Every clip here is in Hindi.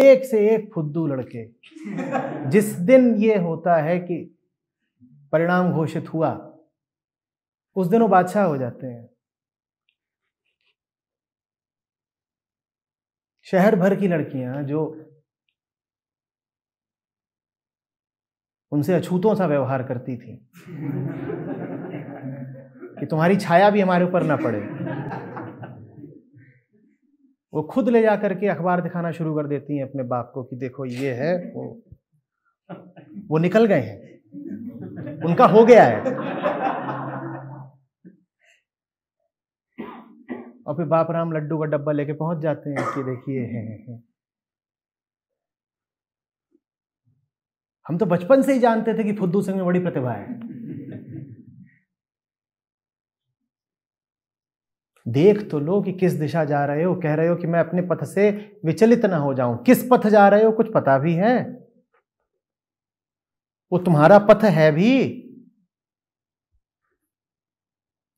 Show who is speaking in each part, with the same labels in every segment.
Speaker 1: एक से एक फुद्दू लड़के जिस दिन ये होता है कि परिणाम घोषित हुआ उस दिन वो बादशाह हो जाते हैं शहर भर की लड़कियां जो उनसे अछूतों सा व्यवहार करती थी कि तुम्हारी छाया भी हमारे ऊपर ना पड़े वो खुद ले जा करके अखबार दिखाना शुरू कर देती हैं अपने बाप को कि देखो ये है वो वो निकल गए हैं उनका हो गया है और फिर बाप राम लड्डू का डब्बा लेके पहुंच जाते हैं कि देखिए है, है। हम तो बचपन से ही जानते थे कि फुद्दू सिंह में बड़ी प्रतिभा है देख तो लो कि किस दिशा जा रहे हो कह रहे हो कि मैं अपने पथ से विचलित ना हो जाऊं किस पथ जा रहे हो कुछ पता भी है वो तुम्हारा पथ है भी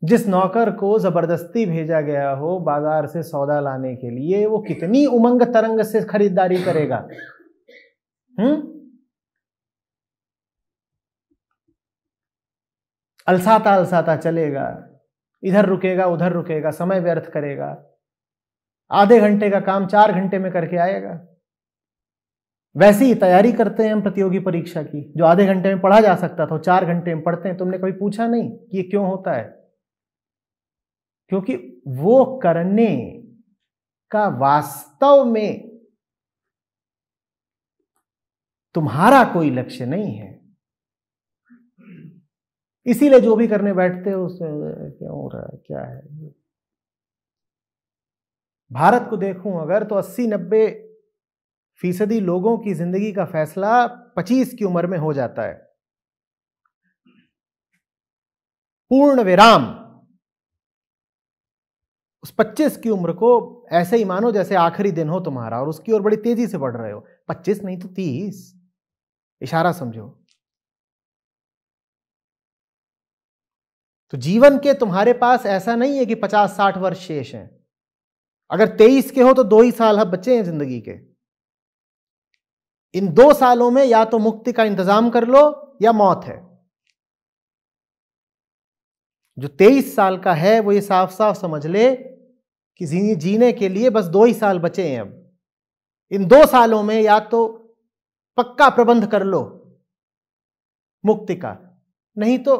Speaker 1: जिस नौकर को जबरदस्ती भेजा गया हो बाजार से सौदा लाने के लिए वो कितनी उमंग तरंग से खरीदारी करेगा हम्म अलसाता अलसाता चलेगा इधर रुकेगा उधर रुकेगा समय व्यर्थ करेगा आधे घंटे का काम चार घंटे में करके आएगा वैसे ही तैयारी करते हैं हम प्रतियोगी परीक्षा की जो आधे घंटे में पढ़ा जा सकता था चार घंटे में पढ़ते हैं तुमने कभी पूछा नहीं कि ये क्यों होता है क्योंकि वो करने का वास्तव में तुम्हारा कोई लक्ष्य नहीं है इसीलिए जो भी करने बैठते हो उसमें क्या हो रहा है क्या है भारत को देखूं अगर तो 80 नब्बे फीसदी लोगों की जिंदगी का फैसला 25 की उम्र में हो जाता है पूर्ण विराम उस 25 की उम्र को ऐसे ही मानो जैसे आखिरी दिन हो तुम्हारा और उसकी ओर बड़ी तेजी से बढ़ रहे हो 25 नहीं तो 30 इशारा समझो तो जीवन के तुम्हारे पास ऐसा नहीं है कि पचास साठ वर्ष शेष हैं अगर तेईस के हो तो दो ही साल अब बच्चे हैं जिंदगी के इन दो सालों में या तो मुक्ति का इंतजाम कर लो या मौत है जो तेईस साल का है वो ये साफ साफ समझ ले कि जीने के लिए बस दो ही साल बचे हैं अब इन दो सालों में या तो पक्का प्रबंध कर लो मुक्ति का नहीं तो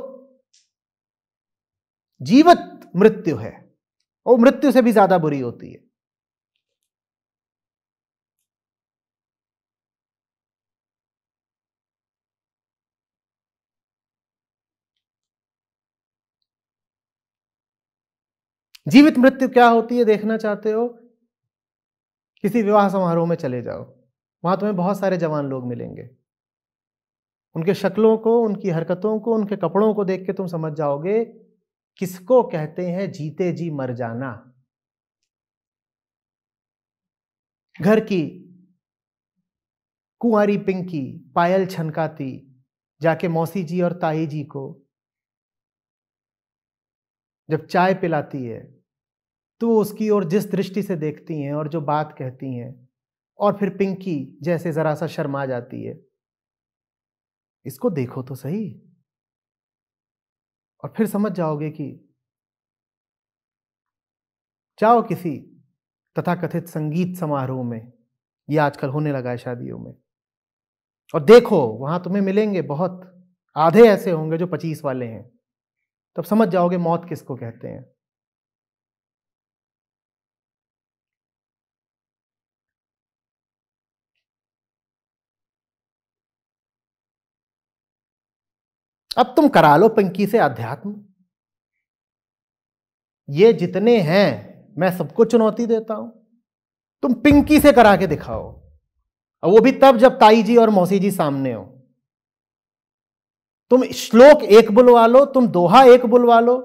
Speaker 1: जीवित मृत्यु है वो मृत्यु से भी ज्यादा बुरी होती है जीवित मृत्यु क्या होती है देखना चाहते हो किसी विवाह समारोह में चले जाओ वहां तुम्हें बहुत सारे जवान लोग मिलेंगे उनके शक्लों को उनकी हरकतों को उनके कपड़ों को देख के तुम समझ जाओगे किसको कहते हैं जीते जी मर जाना घर की कुंवारी पिंकी पायल छनकाती जाके मौसी जी और ताई जी को जब चाय पिलाती है तो उसकी ओर जिस दृष्टि से देखती हैं और जो बात कहती हैं और फिर पिंकी जैसे ज़रा सा शर्मा जाती है इसको देखो तो सही और फिर समझ जाओगे कि जाओ किसी तथाकथित संगीत समारोह में ये आजकल होने लगा है शादियों में और देखो वहां तुम्हें मिलेंगे बहुत आधे ऐसे होंगे जो पच्चीस वाले हैं तब समझ जाओगे मौत किसको कहते हैं अब तुम करा लो पंकी से अध्यात्म ये जितने हैं मैं सबको चुनौती देता हूं तुम पिंकी से करा के दिखाओ और वो भी तब जब ताई जी और मौसी जी सामने हो तुम श्लोक एक बुलवा लो तुम दोहा एक बुलवा लो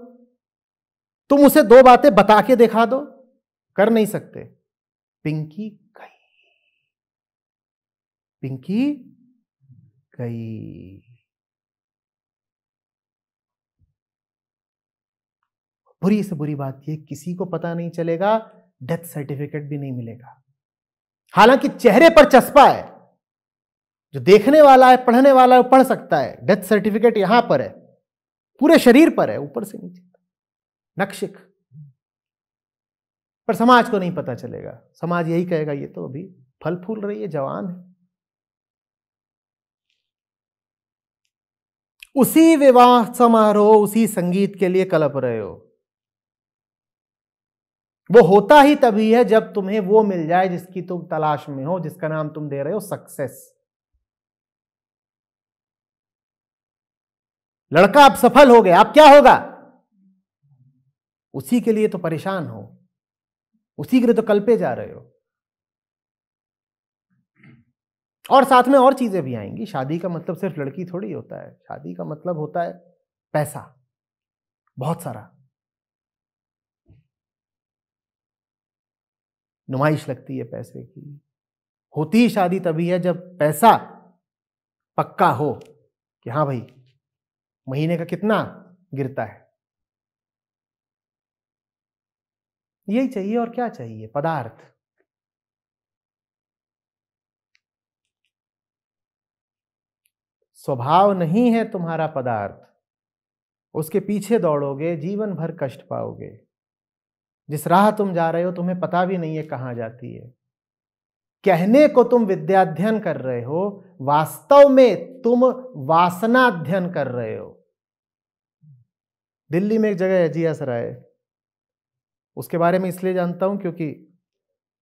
Speaker 1: तुम उसे दो बातें बता के दिखा दो कर नहीं सकते पिंकी गई पिंकी गई बुरी से बुरी बात यह किसी को पता नहीं चलेगा डेथ सर्टिफिकेट भी नहीं मिलेगा हालांकि चेहरे पर चस्पा है जो देखने वाला है पढ़ने वाला है पढ़ सकता है डेथ सर्टिफिकेट यहां पर है पूरे शरीर पर है ऊपर से नीचे नक्शिक पर समाज को नहीं पता चलेगा समाज यही कहेगा ये तो अभी फल फूल रही है जवान है उसी विवाह समारोह उसी संगीत के लिए कलप रहे हो वो होता ही तभी है जब तुम्हें वो मिल जाए जिसकी तुम तलाश में हो जिसका नाम तुम दे रहे हो सक्सेस लड़का आप सफल हो गए आप क्या होगा उसी के लिए तो परेशान हो उसी के लिए तो कल्पे जा रहे हो और साथ में और चीजें भी आएंगी शादी का मतलब सिर्फ लड़की थोड़ी होता है शादी का मतलब होता है पैसा बहुत सारा नुमाइश लगती है पैसे की होती ही शादी तभी है जब पैसा पक्का हो कि हाँ भाई महीने का कितना गिरता है यही चाहिए और क्या चाहिए पदार्थ स्वभाव नहीं है तुम्हारा पदार्थ उसके पीछे दौड़ोगे जीवन भर कष्ट पाओगे जिस राह तुम जा रहे हो तुम्हें पता भी नहीं है कहाँ जाती है कहने को तुम अध्ययन कर रहे हो वास्तव में तुम वासना अध्ययन कर रहे हो दिल्ली में एक जगह है जिया सराय उसके बारे में इसलिए जानता हूं क्योंकि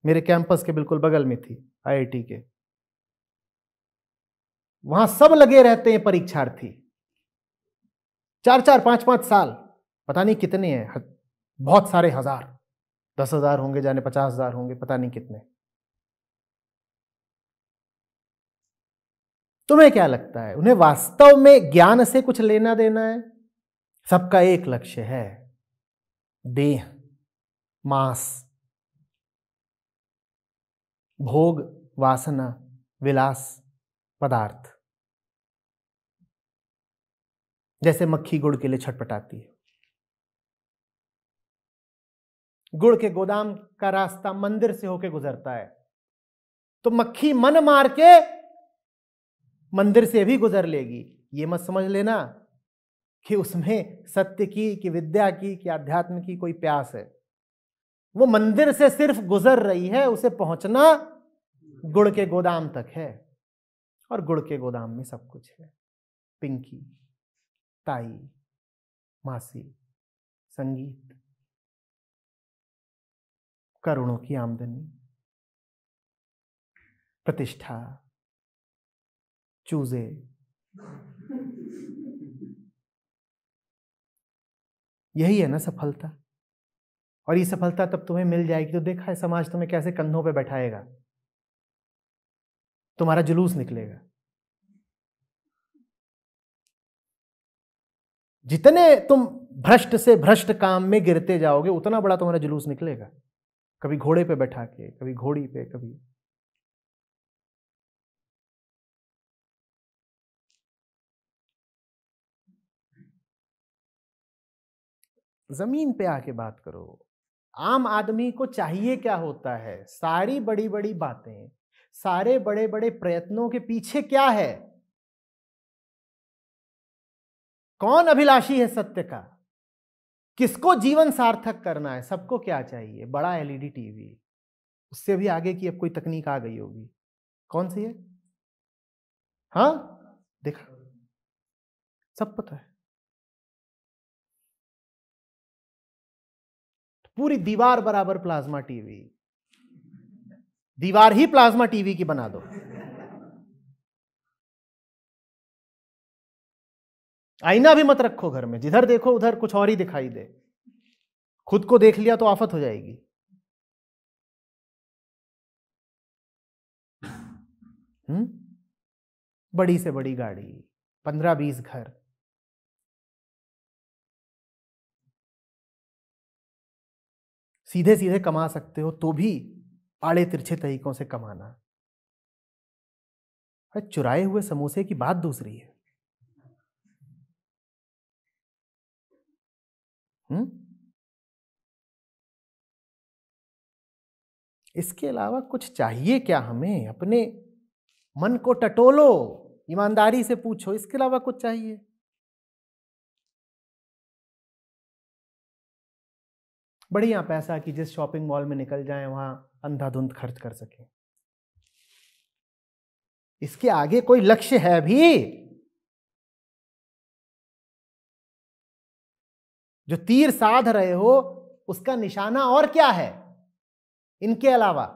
Speaker 1: मेरे कैंपस के बिल्कुल बगल में थी आईआईटी के वहां सब लगे रहते हैं परीक्षार्थी चार चार पांच पांच साल पता नहीं कितने हैं बहुत सारे हजार दस हज़ार होंगे जाने पचास हज़ार होंगे पता नहीं कितने तुम्हें क्या लगता है उन्हें वास्तव में ज्ञान से कुछ लेना देना है सबका एक लक्ष्य है देह मांस भोग वासना विलास पदार्थ जैसे मक्खी गुड़ के लिए छटपटाती है गुड़ के गोदाम का रास्ता मंदिर से होके गुजरता है तो मक्खी मन मार के मंदिर से भी गुजर लेगी ये मत समझ लेना कि उसमें सत्य की कि विद्या की कि आध्यात्म की कोई प्यास है वो मंदिर से सिर्फ गुजर रही है उसे पहुंचना गुड़ के गोदाम तक है और गुड़ के गोदाम में सब कुछ है पिंकी ताई मासी
Speaker 2: संगीत करोड़ों की आमदनी प्रतिष्ठा चूजे
Speaker 1: यही है ना सफलता और ये सफलता तब तुम्हें मिल जाएगी तो देखा है समाज तुम्हें कैसे कंधों पे बैठाएगा तुम्हारा जुलूस निकलेगा जितने तुम भ्रष्ट से भ्रष्ट काम में गिरते जाओगे उतना बड़ा तुम्हारा जुलूस निकलेगा कभी घोड़े पे बैठा के कभी घोड़ी पे कभी जमीन पे आके बात करो आम आदमी को चाहिए क्या होता है सारी बड़ी बड़ी बातें सारे बड़े बड़े प्रयत्नों के पीछे क्या है कौन अभिलाषी है सत्य का किसको जीवन सार्थक करना है सबको क्या चाहिए बड़ा एलईडी टीवी उससे भी आगे की अब कोई तकनीक आ गई होगी कौन सी है हाँ देखा सब पता है पूरी दीवार बराबर प्लाज्मा टीवी दीवार ही प्लाज्मा टीवी की बना दो आईना भी मत रखो घर में जिधर देखो उधर कुछ और ही दिखाई दे खुद को देख लिया तो आफत हो जाएगी
Speaker 2: हुँ? हम्म? बड़ी से बड़ी गाड़ी पंद्रह बीस घर
Speaker 1: सीधे सीधे कमा सकते हो तो भी आड़े तिरछे तरीकों से कमाना चुराए हुए समोसे की बात दूसरी है इसके अलावा कुछ चाहिए क्या हमें अपने मन को टटोलो ईमानदारी से पूछो इसके अलावा कुछ चाहिए बढ़िया पैसा कि जिस शॉपिंग मॉल में निकल जाए वहां अंधाधुंध खर्च कर सके इसके आगे कोई लक्ष्य है भी जो तीर साध रहे हो उसका निशाना और क्या है इनके अलावा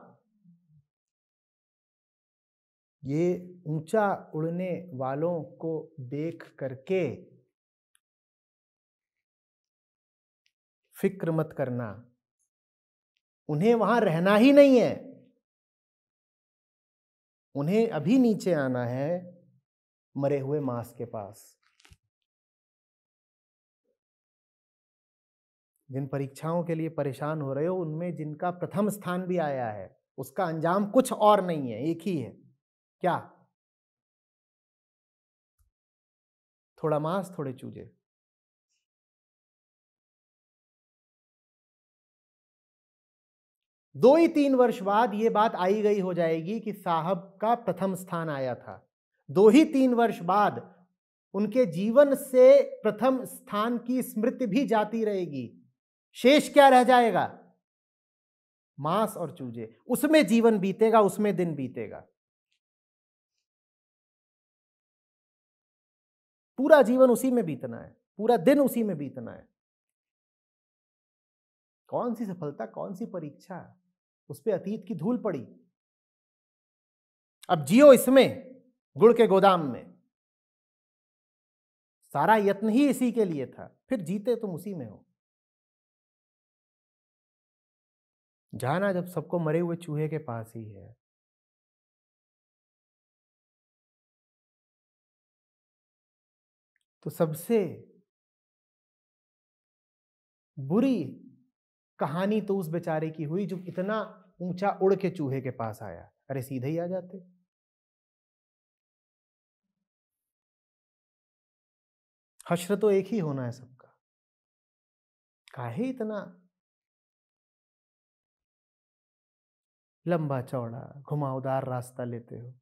Speaker 1: ये ऊंचा उड़ने वालों को देख करके फिक्र मत करना उन्हें वहां रहना ही नहीं है
Speaker 2: उन्हें अभी नीचे आना है
Speaker 1: मरे हुए मांस के पास जिन परीक्षाओं के लिए परेशान हो रहे हो उनमें जिनका प्रथम स्थान भी आया है उसका अंजाम कुछ और नहीं है एक ही है क्या
Speaker 2: थोड़ा मांस थोड़े चूजे
Speaker 1: दो ही तीन वर्ष बाद ये बात आई गई हो जाएगी कि साहब का प्रथम स्थान आया था दो ही तीन वर्ष बाद उनके जीवन से प्रथम स्थान की स्मृति भी जाती रहेगी शेष क्या रह जाएगा मांस और चूजे उसमें जीवन बीतेगा उसमें दिन बीतेगा पूरा जीवन उसी में बीतना है पूरा दिन उसी में बीतना है कौन सी सफलता कौन सी परीक्षा उस पर अतीत की धूल पड़ी अब जियो इसमें गुड़ के गोदाम में सारा यत्न ही इसी के लिए था फिर जीते तुम उसी में हो
Speaker 2: जाना जब सबको मरे हुए चूहे के पास ही है तो सबसे
Speaker 1: बुरी कहानी तो उस बेचारे की हुई जो इतना ऊंचा उड़ के चूहे के पास आया अरे सीधे ही आ जाते
Speaker 2: हश्र तो एक ही होना है सबका काहे इतना लंबा चौड़ा घुमावदार रास्ता लेते हो